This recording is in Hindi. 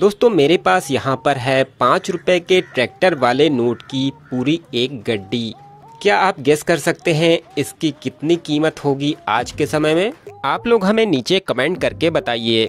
दोस्तों मेरे पास यहाँ पर है पाँच रुपये के ट्रैक्टर वाले नोट की पूरी एक गड्डी क्या आप गेस कर सकते हैं इसकी कितनी कीमत होगी आज के समय में आप लोग हमें नीचे कमेंट करके बताइए